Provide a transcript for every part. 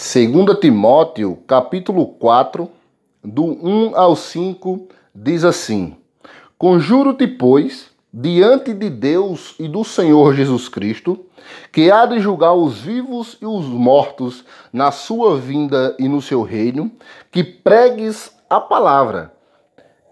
2 Timóteo, capítulo 4, do 1 ao 5, diz assim: Conjuro-te, pois, diante de Deus e do Senhor Jesus Cristo, que há de julgar os vivos e os mortos na sua vinda e no seu reino, que pregues a palavra,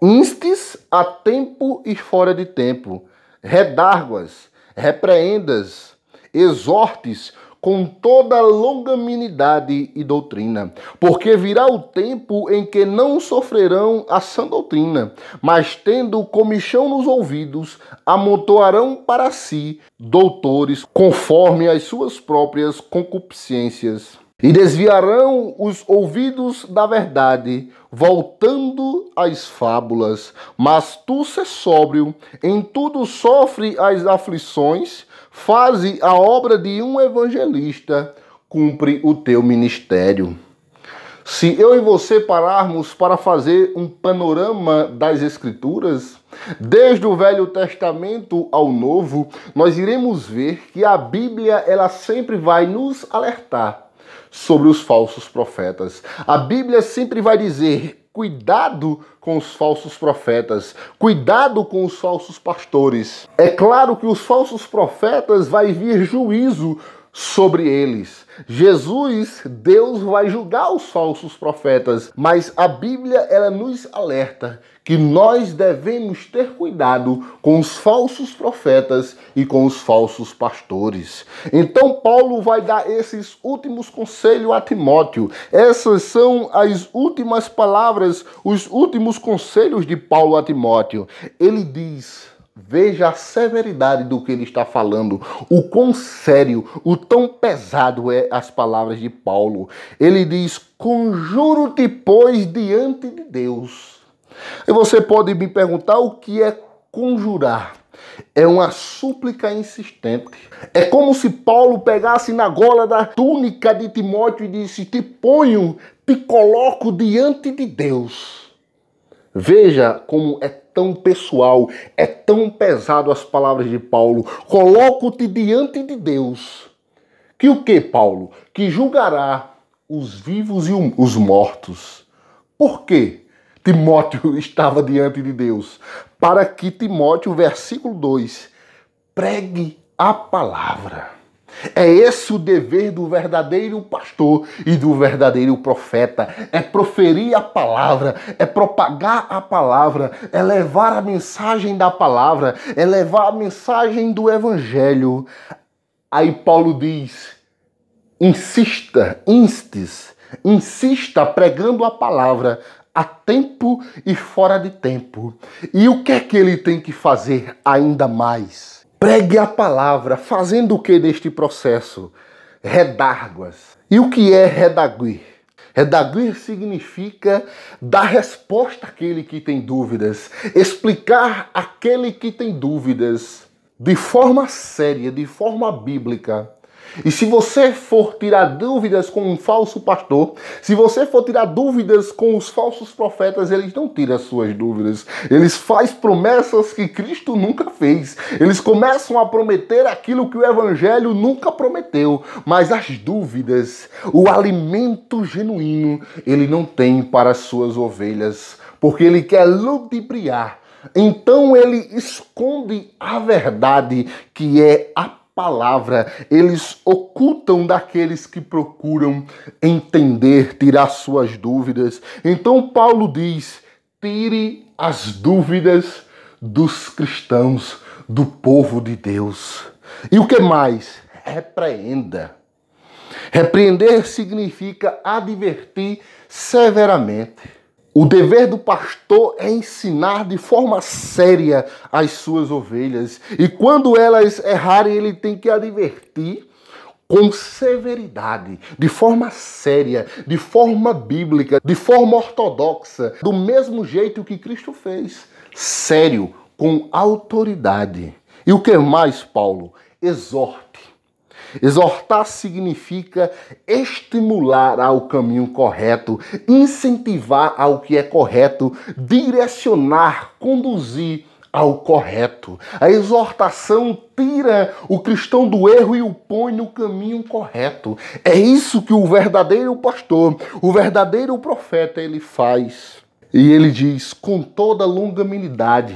instes a tempo e fora de tempo, redarguas, repreendas, exortes com toda longanimidade e doutrina, porque virá o tempo em que não sofrerão a sã doutrina, mas tendo comichão nos ouvidos, amontoarão para si doutores conforme as suas próprias concupiscências e desviarão os ouvidos da verdade, voltando às fábulas. Mas tu se sóbrio, em tudo sofre as aflições, faze a obra de um evangelista, cumpre o teu ministério. Se eu e você pararmos para fazer um panorama das Escrituras, desde o Velho Testamento ao Novo, nós iremos ver que a Bíblia ela sempre vai nos alertar sobre os falsos profetas. A Bíblia sempre vai dizer: cuidado com os falsos profetas, cuidado com os falsos pastores. É claro que os falsos profetas vai vir juízo sobre eles. Jesus, Deus vai julgar os falsos profetas, mas a Bíblia ela nos alerta que nós devemos ter cuidado com os falsos profetas e com os falsos pastores. Então Paulo vai dar esses últimos conselhos a Timóteo. Essas são as últimas palavras, os últimos conselhos de Paulo a Timóteo. Ele diz: Veja a severidade do que ele está falando, o quão sério, o tão pesado é as palavras de Paulo. Ele diz: Conjuro-te, pois, diante de Deus. E você pode me perguntar o que é conjurar. É uma súplica insistente. É como se Paulo pegasse na gola da túnica de Timóteo e disse: Te ponho, te coloco diante de Deus. Veja como é tão pessoal, é tão pesado as palavras de Paulo. Coloco-te diante de Deus. Que o que, Paulo? Que julgará os vivos e os mortos. Por quê? Timóteo estava diante de Deus. Para que Timóteo, versículo 2, pregue a palavra. É esse o dever do verdadeiro pastor e do verdadeiro profeta: é proferir a palavra, é propagar a palavra, é levar a mensagem da palavra, é levar a mensagem do evangelho. Aí Paulo diz: insista, instes, insista pregando a palavra a tempo e fora de tempo. E o que é que ele tem que fazer ainda mais? Pregue a palavra, fazendo o que neste processo? Redáguas. E o que é redaguir? Redaguir significa dar resposta àquele que tem dúvidas, explicar àquele que tem dúvidas de forma séria, de forma bíblica, e se você for tirar dúvidas com um falso pastor, se você for tirar dúvidas com os falsos profetas, eles não tiram suas dúvidas. Eles faz promessas que Cristo nunca fez. Eles começam a prometer aquilo que o evangelho nunca prometeu, mas as dúvidas, o alimento genuíno, ele não tem para suas ovelhas, porque ele quer ludibriar então ele esconde a verdade que é a palavra, eles ocultam daqueles que procuram entender, tirar suas dúvidas. Então Paulo diz: tire as dúvidas dos cristãos, do povo de Deus. E o que mais? Repreenda. Repreender significa advertir severamente. O dever do pastor é ensinar de forma séria as suas ovelhas. E quando elas errarem, ele tem que advertir com severidade, de forma séria, de forma bíblica, de forma ortodoxa, do mesmo jeito que Cristo fez, sério, com autoridade. E o que mais, Paulo? Exorta Exortar significa estimular ao caminho correto, incentivar ao que é correto, direcionar, conduzir ao correto. A exortação tira o cristão do erro e o põe no caminho correto. É isso que o verdadeiro pastor, o verdadeiro profeta, ele faz. E ele diz: com toda longanimidade,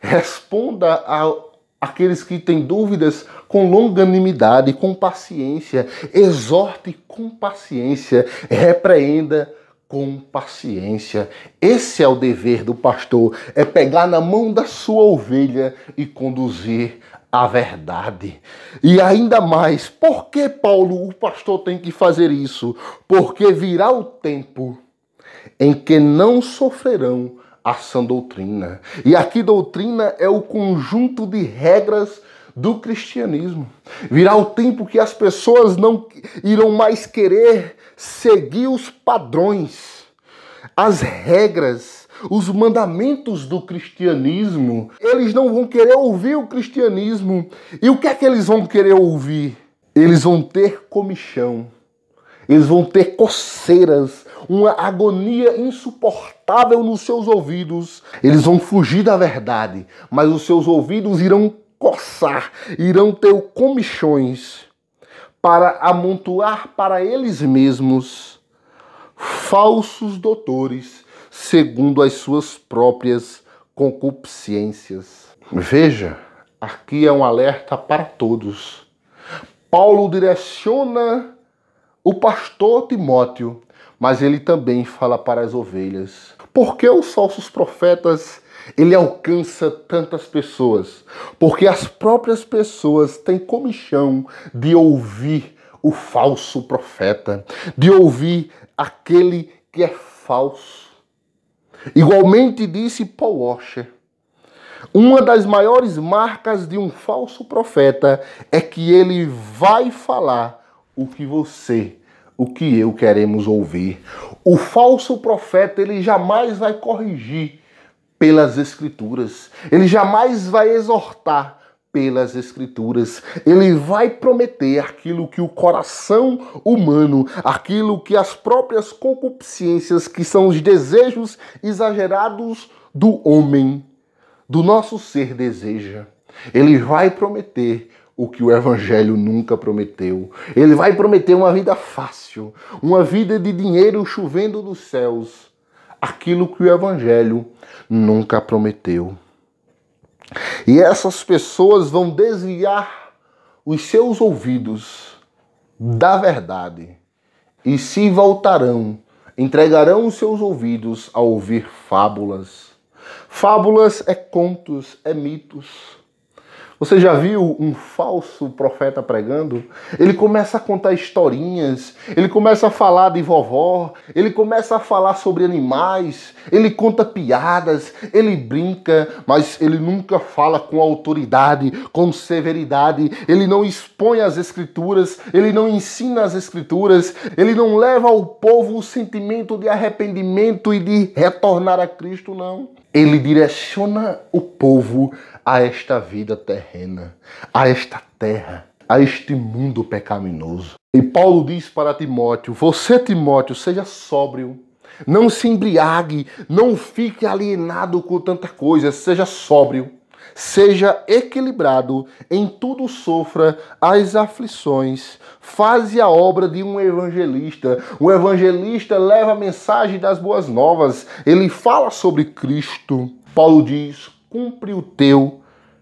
responda ao Aqueles que têm dúvidas, com longanimidade, com paciência, exorte com paciência, repreenda com paciência. Esse é o dever do pastor, é pegar na mão da sua ovelha e conduzir a verdade. E ainda mais, por que Paulo, o pastor, tem que fazer isso? Porque virá o tempo em que não sofrerão a sã doutrina. E aqui doutrina é o conjunto de regras do cristianismo. Virá o tempo que as pessoas não irão mais querer seguir os padrões, as regras, os mandamentos do cristianismo. Eles não vão querer ouvir o cristianismo. E o que é que eles vão querer ouvir? Eles vão ter comichão. Eles vão ter coceiras uma agonia insuportável nos seus ouvidos. Eles vão fugir da verdade, mas os seus ouvidos irão coçar, irão ter comichões para amontoar para eles mesmos falsos doutores, segundo as suas próprias concupiscências. Veja, aqui é um alerta para todos. Paulo direciona o pastor Timóteo mas ele também fala para as ovelhas. Por que os falsos profetas ele alcança tantas pessoas? Porque as próprias pessoas têm comichão de ouvir o falso profeta, de ouvir aquele que é falso. Igualmente disse Paul Washer, uma das maiores marcas de um falso profeta é que ele vai falar o que você o que eu queremos ouvir. O falso profeta, ele jamais vai corrigir pelas escrituras. Ele jamais vai exortar pelas escrituras. Ele vai prometer aquilo que o coração humano, aquilo que as próprias concupiscências, que são os desejos exagerados do homem, do nosso ser deseja. Ele vai prometer o que o Evangelho nunca prometeu. Ele vai prometer uma vida fácil, uma vida de dinheiro chovendo dos céus, aquilo que o Evangelho nunca prometeu. E essas pessoas vão desviar os seus ouvidos da verdade e se voltarão, entregarão os seus ouvidos a ouvir fábulas. Fábulas é contos, é mitos você já viu um falso profeta pregando? Ele começa a contar historinhas, ele começa a falar de vovó, ele começa a falar sobre animais, ele conta piadas, ele brinca, mas ele nunca fala com autoridade, com severidade, ele não expõe as escrituras, ele não ensina as escrituras, ele não leva ao povo o sentimento de arrependimento e de retornar a Cristo, não ele direciona o povo a esta vida terrena, a esta terra, a este mundo pecaminoso. E Paulo diz para Timóteo: Você, Timóteo, seja sóbrio. Não se embriague, não fique alienado com tanta coisa, seja sóbrio seja equilibrado, em tudo sofra as aflições, faze a obra de um evangelista. O evangelista leva a mensagem das boas novas, ele fala sobre Cristo. Paulo diz: cumpre o teu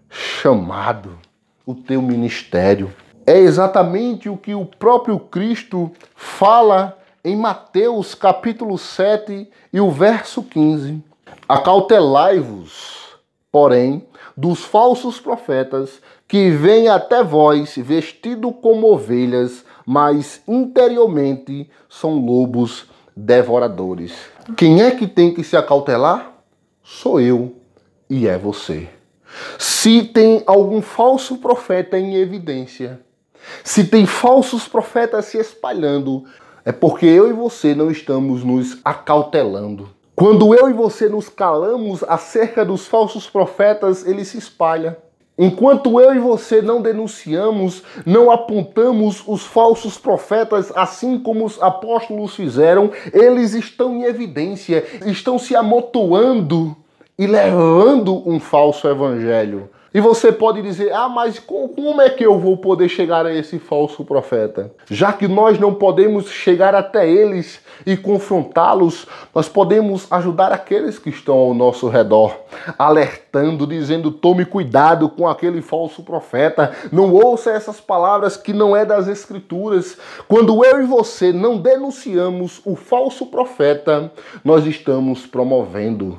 chamado, o teu ministério. É exatamente o que o próprio Cristo fala em Mateus capítulo 7 e o verso 15. Acautelai-vos porém, dos falsos profetas que vêm até vós vestido como ovelhas, mas interiormente são lobos devoradores. Quem é que tem que se acautelar? Sou eu e é você. Se tem algum falso profeta em evidência, se tem falsos profetas se espalhando, é porque eu e você não estamos nos acautelando. Quando eu e você nos calamos acerca dos falsos profetas, ele se espalha. Enquanto eu e você não denunciamos, não apontamos os falsos profetas, assim como os apóstolos fizeram, eles estão em evidência, estão se amotuando e levando um falso evangelho. E você pode dizer, ah, mas como é que eu vou poder chegar a esse falso profeta? Já que nós não podemos chegar até eles e confrontá-los, nós podemos ajudar aqueles que estão ao nosso redor, alertando, dizendo: tome cuidado com aquele falso profeta, não ouça essas palavras que não é das Escrituras. Quando eu e você não denunciamos o falso profeta, nós estamos promovendo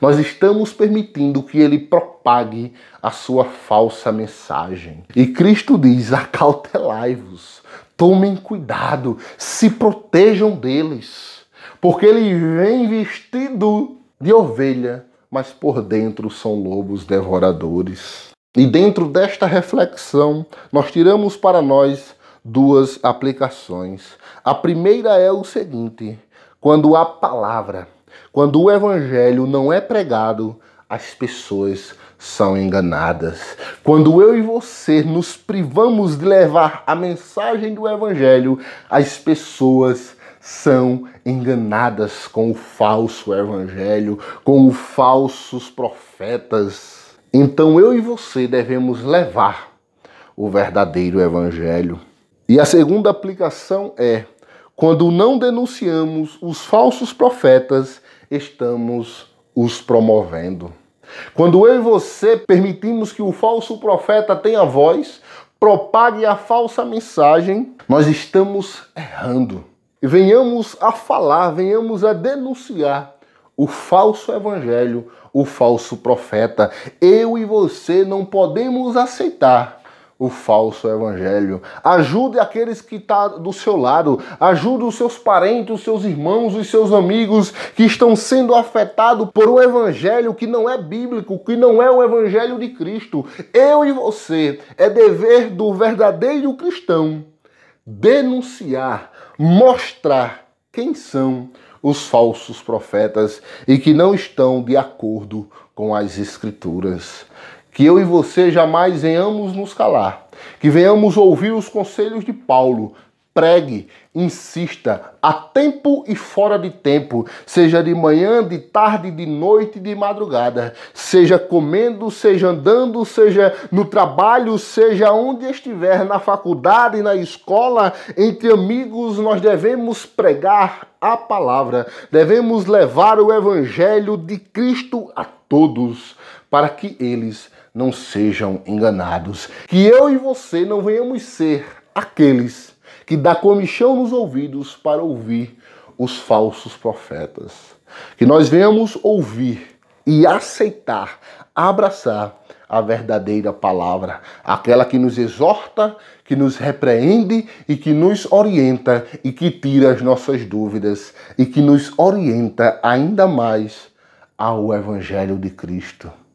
nós estamos permitindo que ele propague a sua falsa mensagem. E Cristo diz: acautelai-vos, tomem cuidado, se protejam deles, porque ele vem vestido de ovelha, mas por dentro são lobos devoradores. E dentro desta reflexão, nós tiramos para nós duas aplicações. A primeira é o seguinte: quando a palavra quando o evangelho não é pregado, as pessoas são enganadas. Quando eu e você nos privamos de levar a mensagem do evangelho, as pessoas são enganadas com o falso evangelho, com os falsos profetas. Então eu e você devemos levar o verdadeiro evangelho. E a segunda aplicação é quando não denunciamos os falsos profetas estamos os promovendo. Quando eu e você permitimos que o falso profeta tenha voz, propague a falsa mensagem, nós estamos errando. E venhamos a falar, venhamos a denunciar o falso evangelho, o falso profeta. Eu e você não podemos aceitar o falso evangelho. Ajude aqueles que estão tá do seu lado. Ajude os seus parentes, os seus irmãos, os seus amigos que estão sendo afetados por um evangelho que não é bíblico, que não é o evangelho de Cristo. Eu e você é dever do verdadeiro cristão denunciar, mostrar quem são os falsos profetas e que não estão de acordo com as escrituras que eu e você jamais venhamos nos calar, que venhamos ouvir os conselhos de Paulo, pregue, insista, a tempo e fora de tempo, seja de manhã, de tarde, de noite, de madrugada, seja comendo, seja andando, seja no trabalho, seja onde estiver, na faculdade, na escola, entre amigos, nós devemos pregar a palavra, devemos levar o evangelho de Cristo a todos, para que eles não sejam enganados. Que eu e você não venhamos ser aqueles que dá comichão nos ouvidos para ouvir os falsos profetas. Que nós venhamos ouvir e aceitar, abraçar a verdadeira palavra, aquela que nos exorta, que nos repreende e que nos orienta e que tira as nossas dúvidas e que nos orienta ainda mais ao Evangelho de Cristo.